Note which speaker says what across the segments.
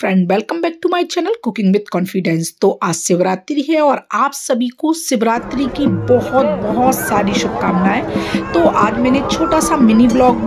Speaker 1: friend welcome back to my channel cooking with confidence तो आज शिवरात्रि है और आप सभी को शिवरात्रि की बहुत बहुत सारी शुभकामनाएं तो आज मैंने छोटा सा मिनी ब्लॉग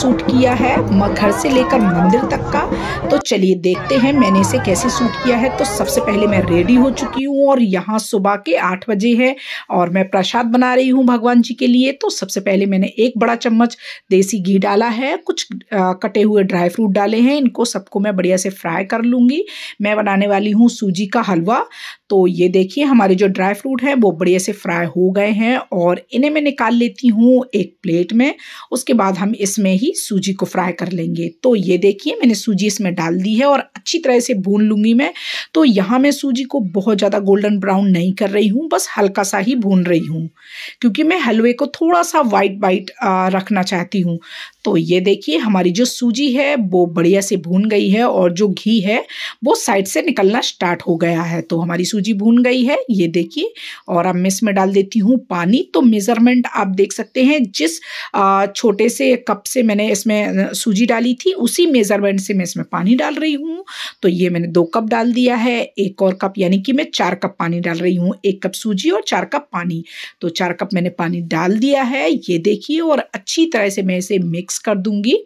Speaker 1: शूट किया है घर से लेकर मंदिर तक का तो चलिए देखते हैं मैंने इसे कैसे शूट किया है तो सबसे पहले मैं रेडी हो चुकी हूँ और यहाँ सुबह के आठ बजे है और मैं प्रसाद बना रही हूँ भगवान जी के लिए तो सबसे पहले मैंने एक बड़ा चम्मच देसी घी डाला है कुछ कटे हुए ड्राई फ्रूट डाले हैं इनको सबको मैं बढ़िया से फ्राई कर लूँगी मैं बनाने वाली हूँ सूजी का हलवा तो ये देखिए हमारे जो ड्राई फ्रूट है वो बढ़िया से फ्राई हो गए हैं और इन्हें मैं निकाल लेती हूँ एक प्लेट में उसके बाद हम इसमें ही सूजी को फ्राई कर लेंगे तो ये देखिए मैंने सूजी इसमें डाल दी है और अच्छी तरह से भून लूँगी मैं तो यहाँ मैं सूजी को बहुत ज़्यादा गोल्डन ब्राउन नहीं कर रही हूँ बस हल्का सा ही भून रही हूँ क्योंकि मैं हलवे को थोड़ा सा वाइट वाइट रखना चाहती हूँ तो ये देखिए हमारी जो सूजी है वो बढ़िया से भून गई है और जो घी है वो साइड से निकलना स्टार्ट हो गया है तो हमारी सूजी सूजी भून गई है ये देखिए और अब मैं इसमें डाल देती हूँ पानी तो मेज़रमेंट आप देख सकते हैं जिस छोटे से कप से मैंने इसमें सूजी डाली थी उसी मेज़रमेंट से मैं इसमें पानी डाल रही हूँ तो ये मैंने दो कप डाल दिया है एक और कप यानी कि मैं चार कप पानी डाल रही हूँ एक कप सूजी और चार कप पानी तो चार कप मैंने पानी डाल दिया है ये देखिए और अच्छी तरह से मैं इसे मिक्स कर दूँगी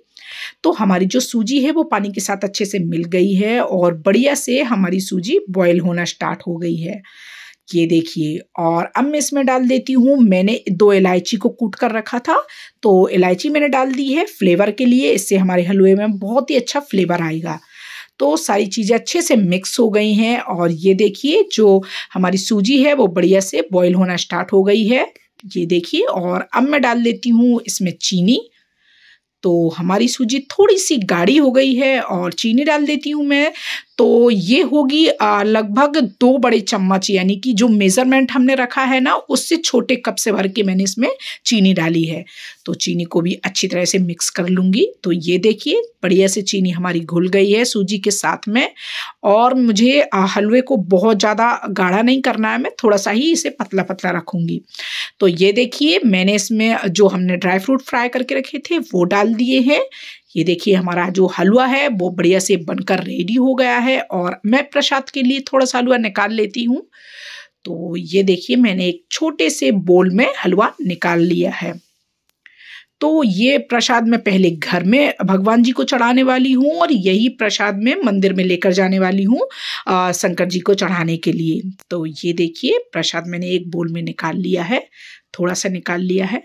Speaker 1: तो हमारी जो सूजी है वो पानी के साथ अच्छे से मिल गई है और बढ़िया से हमारी सूजी बॉयल होना स्टार्ट हो गई है ये देखिए और अब मैं इसमें डाल देती हूँ मैंने दो इलायची को कूट कर रखा था तो इलायची मैंने डाल दी है फ्लेवर के लिए इससे हमारे हलवे में बहुत ही अच्छा फ्लेवर आएगा तो सारी चीज़ें अच्छे से मिक्स हो गई हैं और ये देखिए जो हमारी सूजी है वो बढ़िया से बॉईल होना स्टार्ट हो गई है ये देखिए और अब मैं डाल देती हूँ इसमें चीनी तो हमारी सूजी थोड़ी सी गाढ़ी हो गई है और चीनी डाल देती हूँ मैं तो ये होगी लगभग दो बड़े चम्मच यानी कि जो मेज़रमेंट हमने रखा है ना उससे छोटे कप से भर के मैंने इसमें चीनी डाली है तो चीनी को भी अच्छी तरह से मिक्स कर लूँगी तो ये देखिए बढ़िया से चीनी हमारी घुल गई है सूजी के साथ में और मुझे हलवे को बहुत ज़्यादा गाढ़ा नहीं करना है मैं थोड़ा सा ही इसे पतला पतला रखूँगी तो ये देखिए मैंने इसमें जो हमने ड्राई फ्रूट फ्राई करके रखे थे वो डाल दिए हैं ये देखिए हमारा जो हलवा है वो बढ़िया से बनकर रेडी हो गया है और मैं प्रसाद के लिए थोड़ा सा हलवा निकाल लेती हूँ तो ये देखिए मैंने एक छोटे से बोल में हलवा निकाल लिया है तो ये प्रसाद मैं पहले घर में भगवान जी को चढ़ाने वाली हूँ और यही प्रसाद मैं मंदिर में लेकर जाने वाली हूँ शंकर जी को चढ़ाने के लिए तो ये देखिए प्रसाद मैंने एक बोल में निकाल लिया है थोड़ा सा निकाल लिया है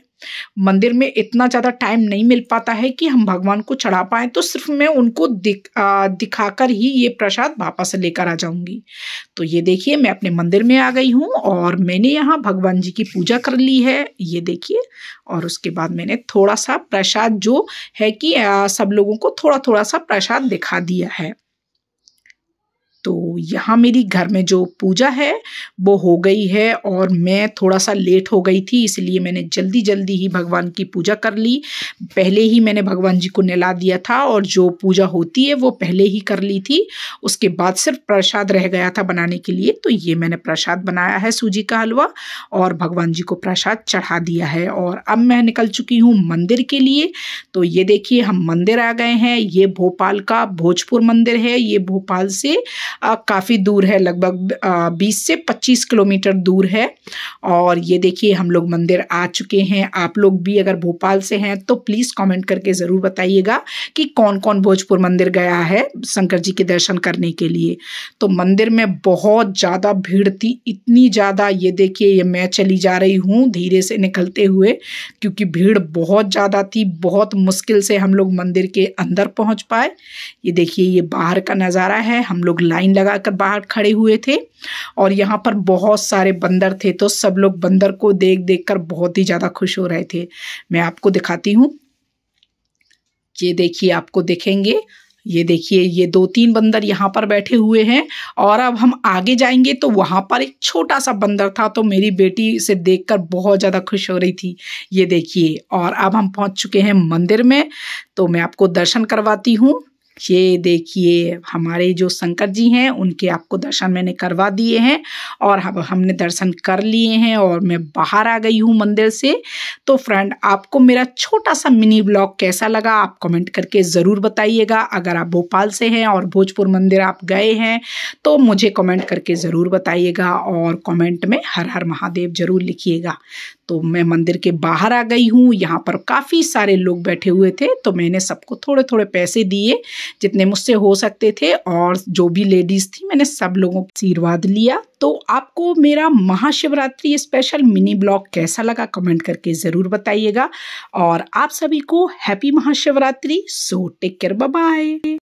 Speaker 1: मंदिर में इतना ज़्यादा टाइम नहीं मिल पाता है कि हम भगवान को चढ़ा पाएँ तो सिर्फ मैं उनको दिख आ, दिखाकर ही ये प्रसाद वापस लेकर आ जाऊँगी तो ये देखिए मैं अपने मंदिर में आ गई हूँ और मैंने यहाँ भगवान जी की पूजा कर ली है ये देखिए और उसके बाद मैंने थोड़ा सा प्रसाद जो है कि आ, सब लोगों को थोड़ा थोड़ा सा प्रसाद दिखा दिया है तो यहाँ मेरी घर में जो पूजा है वो हो गई है और मैं थोड़ा सा लेट हो गई थी इसलिए मैंने जल्दी जल्दी ही भगवान की पूजा कर ली पहले ही मैंने भगवान जी को नहला दिया था और जो पूजा होती है वो पहले ही कर ली थी उसके बाद सिर्फ प्रसाद रह गया था बनाने के लिए तो ये मैंने प्रसाद बनाया है सूजी का हलवा और भगवान जी को प्रसाद चढ़ा दिया है और अब मैं निकल चुकी हूँ मंदिर के लिए तो ये देखिए हम मंदिर आ गए हैं ये भोपाल का भोजपुर मंदिर है ये भोपाल से काफ़ी दूर है लगभग बीस से पच्चीस किलोमीटर दूर है और ये देखिए हम लोग मंदिर आ चुके हैं आप लोग भी अगर भोपाल से हैं तो प्लीज़ कमेंट करके ज़रूर बताइएगा कि कौन कौन भोजपुर मंदिर गया है शंकर जी के दर्शन करने के लिए तो मंदिर में बहुत ज़्यादा भीड़ थी इतनी ज़्यादा ये देखिए ये मैं चली जा रही हूँ धीरे से निकलते हुए क्योंकि भीड़ बहुत ज़्यादा थी बहुत मुश्किल से हम लोग मंदिर के अंदर पहुँच पाए ये देखिए ये बाहर का नज़ारा है हम लोग लाइन लाइन लगाकर बाहर खड़े हुए थे और यहाँ पर बहुत सारे बंदर थे तो सब लोग बंदर को देख देख कर बहुत ही ज़्यादा खुश हो रहे थे मैं आपको दिखाती हूँ ये देखिए आपको देखेंगे ये देखिए ये दो तीन बंदर यहाँ पर बैठे हुए हैं और अब हम आगे जाएंगे तो वहाँ पर एक छोटा सा बंदर था तो मेरी बेटी इसे देखकर बहुत ज़्यादा खुश हो रही थी ये देखिए और अब हम पहुँच चुके हैं मंदिर में तो मैं आपको दर्शन करवाती हूँ ये देखिए हमारे जो शंकर जी हैं उनके आपको दर्शन मैंने करवा दिए हैं और हम हमने दर्शन कर लिए हैं और मैं बाहर आ गई हूँ मंदिर से तो फ्रेंड आपको मेरा छोटा सा मिनी ब्लॉग कैसा लगा आप कमेंट करके ज़रूर बताइएगा अगर आप भोपाल से हैं और भोजपुर मंदिर आप गए हैं तो मुझे कमेंट करके ज़रूर बताइएगा और कमेंट में हर हर महादेव ज़रूर लिखिएगा तो मैं मंदिर के बाहर आ गई हूँ यहाँ पर काफ़ी सारे लोग बैठे हुए थे तो मैंने सबको थोड़े थोड़े पैसे दिए जितने मुझसे हो सकते थे और जो भी लेडीज़ थी मैंने सब लोगों का आशीर्वाद लिया तो आपको मेरा महाशिवरात्रि स्पेशल मिनी ब्लॉग कैसा लगा कमेंट करके ज़रूर बताइएगा और आप सभी को happy Mahashivratri so take care bye